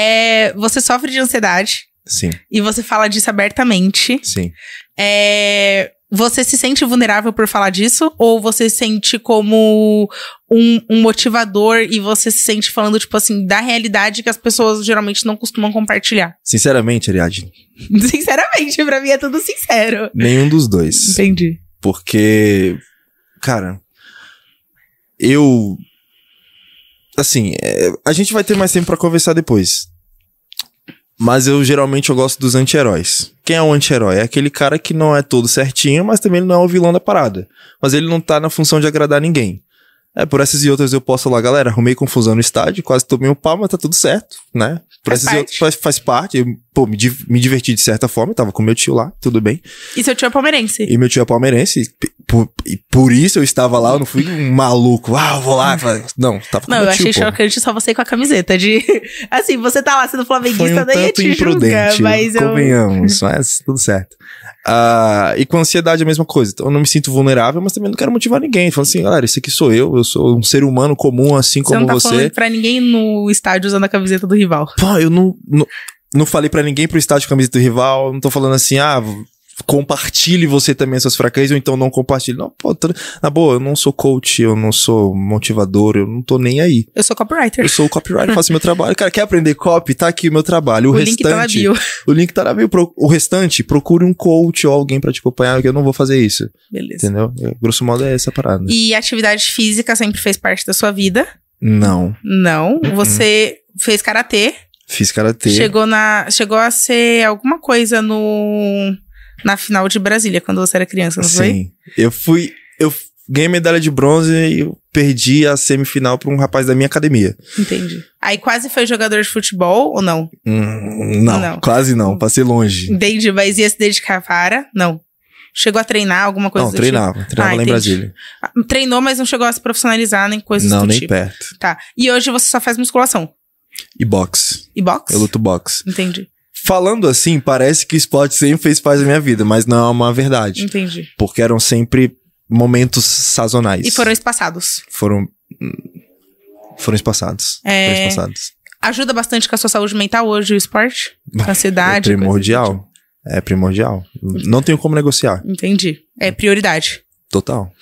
É, você sofre de ansiedade. Sim. E você fala disso abertamente. Sim. É, você se sente vulnerável por falar disso? Ou você se sente como um, um, motivador e você se sente falando, tipo assim, da realidade que as pessoas geralmente não costumam compartilhar? Sinceramente, Ariadne. Sinceramente, pra mim é tudo sincero. Nenhum dos dois. Entendi. Porque, cara, eu. Assim, é, a gente vai ter mais tempo para conversar depois. Mas eu geralmente eu gosto dos anti-heróis. Quem é o anti-herói? É aquele cara que não é todo certinho, mas também não é o vilão da parada. Mas ele não tá na função de agradar ninguém. É, por essas e outras eu posso lá, galera, arrumei confusão no estádio, quase tomei um pau, mas tá tudo certo, né? Por faz essas parte. e outras faz, faz parte. Eu, pô, me, me diverti de certa forma, tava com meu tio lá, tudo bem. E seu tio é palmeirense. E meu tio é palmeirense, e por, e por isso eu estava lá, eu não fui um maluco, ah, eu vou lá. Não, tava com não, meu tio, Não, eu achei pô. chocante só você com a camiseta de... Assim, você tá lá sendo flamenguista, Foi um daí tanto te julga, mas eu... Convenhamos, mas tudo certo. Uh, e com ansiedade é a mesma coisa. Então eu não me sinto vulnerável, mas também não quero motivar ninguém. Falo assim, galera, esse aqui sou eu, eu sou um ser humano comum, assim você como não tá você. Falando pra ninguém no estádio usando a camiseta do rival. Pô, eu não. não... Não falei para ninguém pro estádio com a camiseta do rival, não tô falando assim, ah, compartilhe você também essas fraquezas, ou então não compartilhe. Não, pô, tô... na boa, eu não sou coach, eu não sou motivador, eu não tô nem aí. Eu sou copywriter. Eu sou copywriter, faço meu trabalho. Cara, quer aprender copy? Tá aqui o meu trabalho. O, o restante. Link tá na bio. O link tá na bio. O restante, procure um coach ou alguém para te acompanhar, que eu não vou fazer isso. Beleza. Entendeu? Grosso modo é essa parada. E atividade física sempre fez parte da sua vida? Não. Não. Uh-uh. Você fez karatê? Fiz karatê. Chegou na, chegou a ser alguma coisa no na final de Brasília, quando você era criança, não Sim. foi? Sim. Eu fui. Eu ganhei medalha de bronze e eu perdi a semifinal para um rapaz da minha academia. Entendi. Aí quase foi jogador de futebol ou não? Hum, não, não, quase não. Passei longe. Entendi, mas ia se dedicar para? Não. Chegou a treinar alguma coisa Não, tipo? treinava. Tipo? Treinava ah, lá em Brasília. Ah, treinou, mas não chegou a se profissionalizar nem coisas não, do nem tipo. perto. Tá. E hoje você só faz musculação? E boxe. E boxe? Eu luto boxe. Entendi. Falando assim, parece que esporte sempre fez parte da minha vida, mas não é uma verdade. Entendi. Porque eram sempre momentos sazonais. E foram espaçados. Foram. Foram espaçados. É... Foram espaçados. Ajuda bastante com a sua saúde mental hoje o esporte? Com a ansiedade? É primordial. Tipo? É primordial. Não tenho como negociar. Entendi. É prioridade. Total.